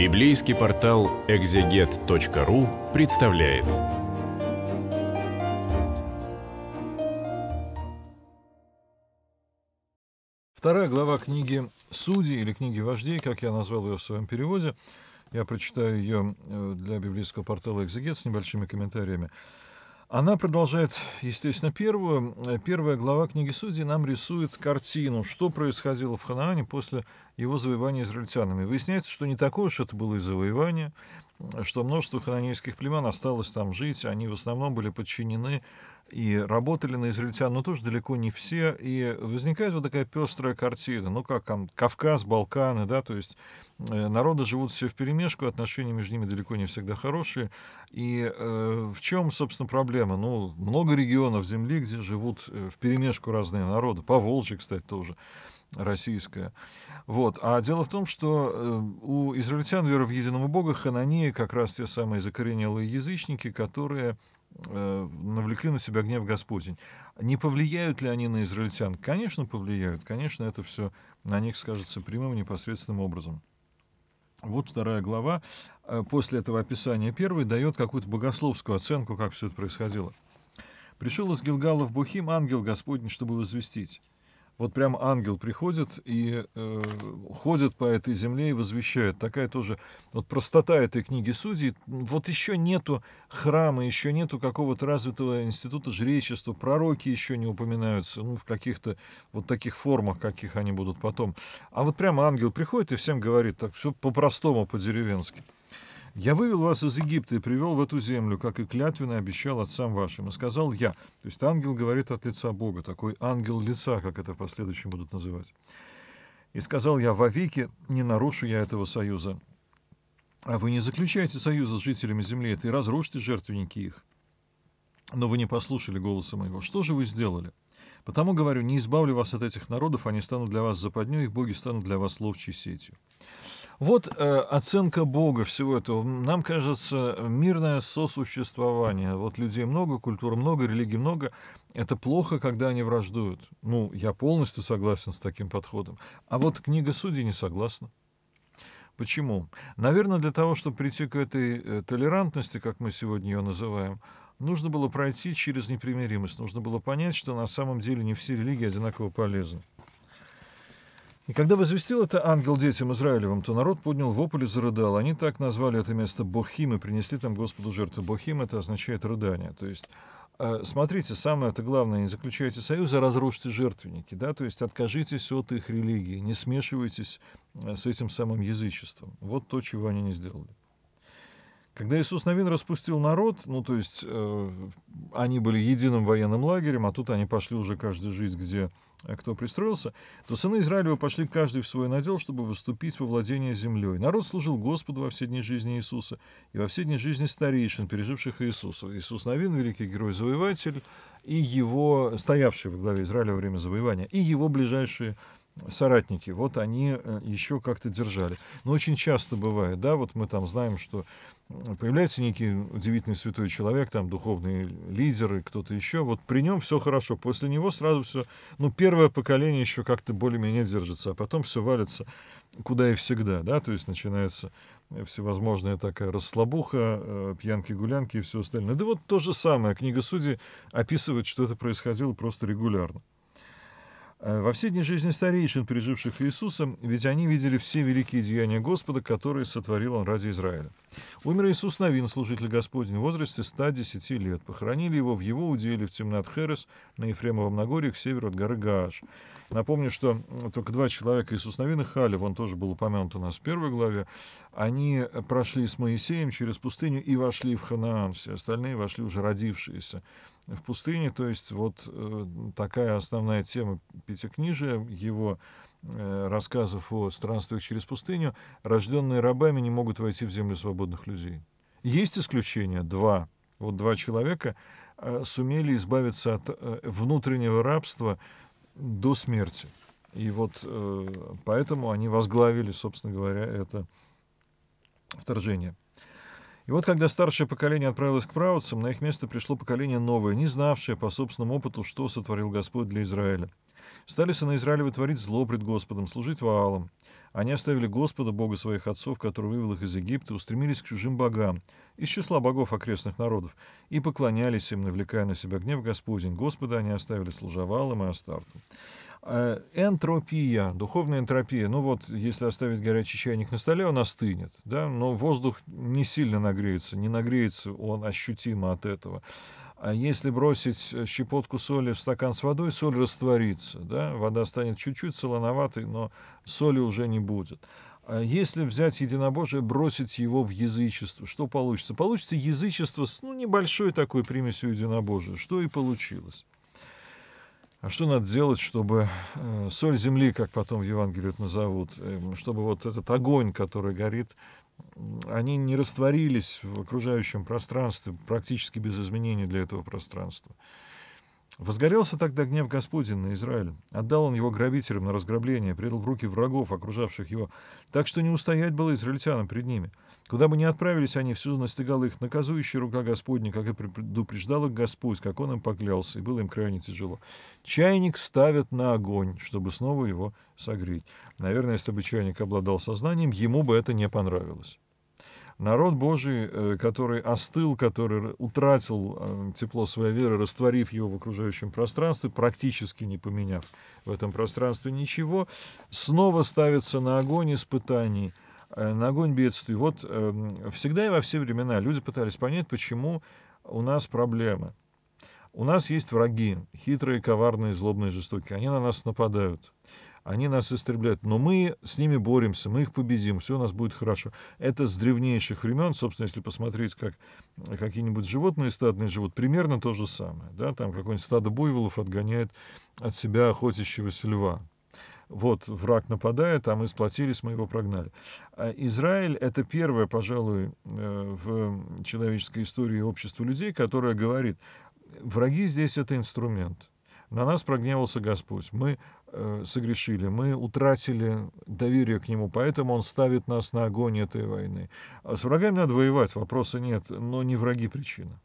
Библейский портал экзегет.ру представляет. Вторая глава книги «Судьи» или книги «Вождей», как я назвал ее в своем переводе. Я прочитаю ее э, для библейского портала «Экзегет» с небольшими комментариями. Она продолжает, естественно, первую. Э, первая глава книги Судей нам рисует картину, что происходило в Ханаане после его завоевания израильтянами. Выясняется, что не такое уж это было и завоевание, э, что множество хананейских племен осталось там жить, они в основном были подчинены и работали на израильтян, но тоже далеко не все, и возникает вот такая пестрая картина, ну как там, Кавказ, Балканы, да, то есть э, народы живут все в перемешку, отношения между ними далеко не всегда хорошие, и э, в чем, собственно, проблема? Ну, много регионов земли, где живут э, в перемешку разные народы, по Волжье, кстати, тоже российская. Вот. А дело в том, что э, у израильтян вера в единого Бога, хананеи, как раз те самые закоренелые язычники, которые Э, навлекли на себя гнев Господень. Не повлияют ли они на израильтян? Конечно, повлияют. Конечно, это все на них скажется прямым непосредственным образом. Вот вторая глава э, после этого описания первой дает какую-то богословскую оценку, как все это происходило. «Пришел из Гилгала в Бухим ангел Господень, чтобы возвестить» вот прям ангел приходит и э, ходит по этой земле и возвещает. Такая тоже вот простота этой книги судей. Вот еще нету храма, еще нету какого-то развитого института жречества, пророки еще не упоминаются, ну, в каких-то вот таких формах, каких они будут потом. А вот прям ангел приходит и всем говорит, так все по-простому, по-деревенски. Я вывел вас из Египта и привел в эту землю, как и клятвенно обещал отцам вашим. И сказал я, то есть ангел говорит от лица Бога, такой ангел лица, как это в последующем будут называть. И сказал я, вовеки не нарушу я этого союза. А вы не заключаете союза с жителями земли, это и разрушите жертвенники их. Но вы не послушали голоса моего. Что же вы сделали? Потому, говорю, не избавлю вас от этих народов, они станут для вас западней, их боги станут для вас ловчей сетью. Вот э, оценка Бога всего этого. Нам кажется, мирное сосуществование. Вот людей много, культур много, религий много. Это плохо, когда они враждуют. Ну, я полностью согласен с таким подходом. А вот книга судей не согласна. Почему? Наверное, для того, чтобы прийти к этой э, толерантности, как мы сегодня ее называем, нужно было пройти через непримиримость, нужно было понять, что на самом деле не все религии одинаково полезны. И когда возвестил это ангел детям Израилевым, то народ поднял вопль и зарыдал. Они так назвали это место Бохим и принесли там Господу жертву. Бохим — это означает рыдание. То есть э, смотрите, самое это главное, не заключайте союзы, а разрушите жертвенники, да, то есть откажитесь от их религии, не смешивайтесь э, с этим самым язычеством. Вот то, чего они не сделали. Когда Иисус Навин распустил народ, ну то есть э, они были единым военным лагерем, а тут они пошли уже каждый жить, где э, кто пристроился, то сыны Израилева пошли каждый в свой надел, чтобы выступить во владение землей. Народ служил Господу во все дни жизни Иисуса и во все дни жизни старейшин, переживших Иисуса. Иисус Навин великий герой-завоеватель, и его, стоявший во главе Израиля во время завоевания, и его ближайшие соратники, вот они э, еще как-то держали. Но ну, очень часто бывает, да, вот мы там знаем, что появляется некий удивительный святой человек, там духовные лидеры, кто-то еще, вот при нем все хорошо, после него сразу все, ну, первое поколение еще как-то более-менее держится, а потом все валится куда и всегда, да, то есть начинается всевозможная такая расслабуха, э, пьянки-гулянки и все остальное. Да вот то же самое, книга судей описывает, что это происходило просто регулярно. Э, во все дни жизни старейшин, переживших Иисуса, ведь они видели все великие деяния Господа, которые сотворил Он ради Израиля. Умер Иисус Новин, служитель Господень, в возрасте 110 лет. Похоронили его в его уделе в темнат Херес на Ефремовом Нагорье к северу от горы Гааш. Напомню, что только два человека, Иисус Новин и Халев, он тоже был упомянут у нас в первой главе, они прошли с Моисеем через пустыню и вошли в Ханаан. Все остальные вошли уже родившиеся в пустыне. То есть вот э, такая основная тема пятикнижия, его э, рассказов о странствиях через пустыню, рожденные рабами не могут войти в землю свободных людей. Есть исключения, два, вот два человека э, сумели избавиться от э, внутреннего рабства до смерти. И вот э, поэтому они возглавили, собственно говоря, это вторжение. И вот когда старшее поколение отправилось к правоцам, на их место пришло поколение новое, не знавшее по собственному опыту, что сотворил Господь для Израиля. Стали сына Израиля вытворить зло пред Господом, служить Ваалам. Они оставили Господа, Бога своих отцов, который вывел их из Египта, устремились к чужим богам, из числа богов окрестных народов, и поклонялись им, навлекая на себя гнев Господень. Господа они оставили служавалам и астарту. Э, энтропия, духовная энтропия. Ну вот, если оставить горячий чайник на столе, он остынет, да, но воздух не сильно нагреется, не нагреется он ощутимо от этого. А если бросить щепотку соли в стакан с водой, соль растворится, да, вода станет чуть-чуть солоноватой, но соли уже не будет. А если взять единобожие, бросить его в язычество, что получится? Получится язычество с ну, небольшой такой примесью единобожия, что и получилось. А что надо делать, чтобы э, соль земли, как потом в Евангелии это назовут, э, чтобы вот этот огонь, который горит, они не растворились в окружающем пространстве практически без изменений для этого пространства. Возгорелся тогда гнев Господень на Израиль. Отдал он его грабителям на разграбление, предал в руки врагов, окружавших его, так что не устоять было израильтянам пред ними. Куда бы ни отправились они, всюду настигала их наказующая рука Господня, как и предупреждал их Господь, как он им поклялся, и было им крайне тяжело. Чайник ставят на огонь, чтобы снова его согреть. Наверное, если бы чайник обладал сознанием, ему бы это не понравилось. Народ Божий, э, который остыл, который утратил э, тепло своей веры, растворив его в окружающем пространстве, практически не поменяв в этом пространстве ничего, снова ставится на огонь испытаний, э, на огонь бедствий. Вот эм, всегда и во все времена люди пытались понять, почему у нас проблемы. У нас есть враги, хитрые, коварные, злобные, жестокие. Они на нас нападают они нас истребляют. Но мы с ними боремся, мы их победим, все у нас будет хорошо. Это с древнейших времен, собственно, если посмотреть, как какие-нибудь животные стадные живут, примерно то же самое. Да? Там какой нибудь стадо буйволов отгоняет от себя охотящегося льва. Вот, враг нападает, а мы сплотились, мы его прогнали. А Израиль — это первое, пожалуй, э, в человеческой истории общества людей, которое говорит, враги здесь — это инструмент. На нас прогневался Господь. Мы Э, согрешили, мы утратили доверие к нему, поэтому он ставит нас на огонь этой войны. А с врагами надо воевать, вопроса нет, но не враги причина.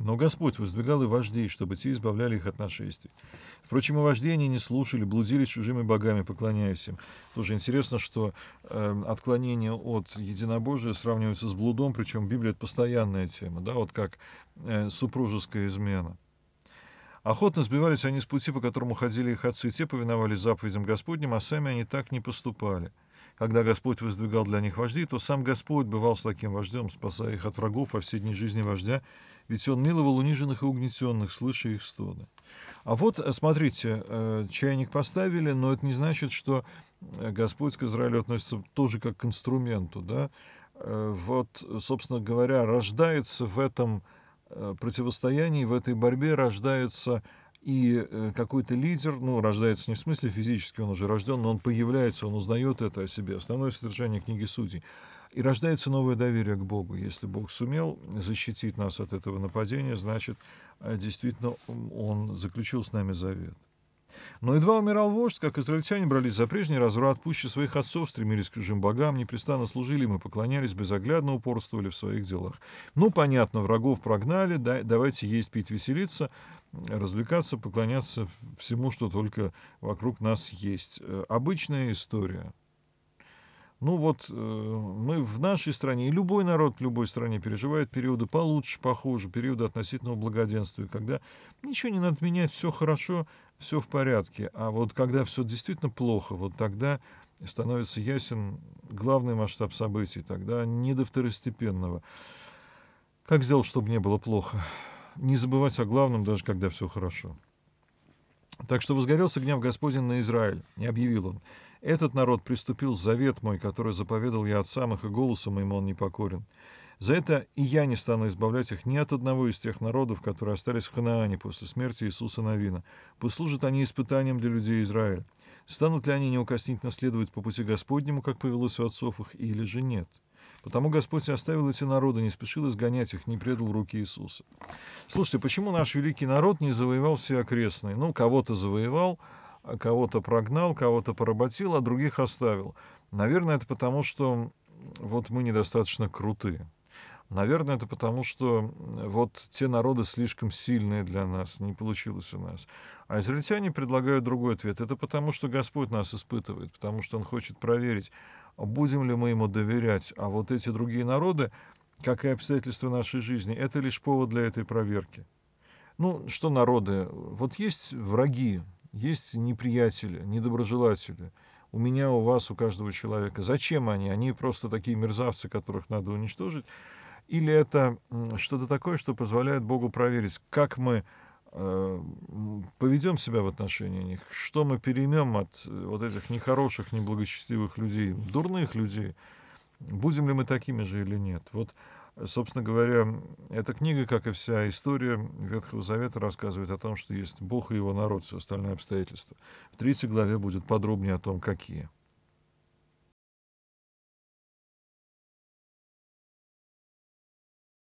Но Господь воздвигал и вождей, чтобы те избавляли их от нашествий. Впрочем, и вожди они не слушали, блудились чужими богами, поклоняясь им. Тоже интересно, что э, отклонение от единобожия сравнивается с блудом, причем Библия — это постоянная тема, да, вот как э, супружеская измена. Охотно сбивались они с пути, по которому ходили их отцы, те повиновались заповедям Господним, а сами они так не поступали. Когда Господь воздвигал для них вождей, то сам Господь бывал с таким вождем, спасая их от врагов, а все дни жизни вождя, ведь он миловал униженных и угнетенных, слыша их стоны. А вот, смотрите, э, чайник поставили, но это не значит, что э, Господь к Израилю относится тоже как к инструменту. Да? Э, вот, собственно говоря, рождается в этом Э, противостоянии, в этой борьбе рождается и э, какой-то лидер, ну, рождается не в смысле физически, он уже рожден, но он появляется, он узнает это о себе. Основное содержание книги «Судей». И рождается новое доверие к Богу. Если Бог сумел защитить нас от этого нападения, значит, э, действительно, Он заключил с нами завет. Но едва умирал вождь, как израильтяне брались за прежний разврат, пуще своих отцов стремились к чужим богам, непрестанно служили им и поклонялись, безоглядно упорствовали в своих делах. Ну, понятно, врагов прогнали, да, давайте есть, пить, веселиться, развлекаться, поклоняться всему, что только вокруг нас есть. Э, обычная история. Ну вот э, мы в нашей стране, и любой народ в любой стране переживает периоды получше, похуже, периоды относительного благоденствия, когда ничего не надо менять, все хорошо, все в порядке. А вот когда все действительно плохо, вот тогда становится ясен главный масштаб событий, тогда не до второстепенного. Как сделать, чтобы не было плохо? Не забывать о главном, даже когда все хорошо. Так что возгорелся гнев Господень на Израиль, и объявил он, этот народ приступил завет мой, который заповедал я от самых, и голосом моему он не покорен. За это и я не стану избавлять их ни от одного из тех народов, которые остались в Ханаане после смерти Иисуса Навина. Послужат они испытанием для людей Израиля. Станут ли они неукоснительно следовать по пути Господнему, как повелось у отцов их, или же нет? Потому Господь оставил эти народы, не спешил изгонять их, не предал руки Иисуса. Слушайте, почему наш великий народ не завоевал все окрестные? Ну, кого-то завоевал, кого-то прогнал, кого-то поработил, а других оставил. Наверное, это потому, что вот мы недостаточно крутые. Наверное, это потому, что вот те народы слишком сильные для нас, не получилось у нас. А израильтяне предлагают другой ответ. Это потому, что Господь нас испытывает, потому что Он хочет проверить, будем ли мы Ему доверять. А вот эти другие народы, как и обстоятельства нашей жизни, это лишь повод для этой проверки. Ну, что народы? Вот есть враги есть неприятели, недоброжелатели. У меня, у вас, у каждого человека. Зачем они? Они просто такие мерзавцы, которых надо уничтожить. Или это что-то такое, что позволяет Богу проверить, как мы э, поведем себя в отношении них, что мы переймем от э, вот этих нехороших, неблагочестивых людей, дурных людей, будем ли мы такими же или нет. Вот Собственно говоря, эта книга, как и вся история Ветхого Завета, рассказывает о том, что есть Бог и его народ, все остальные обстоятельства. В третьей главе будет подробнее о том, какие.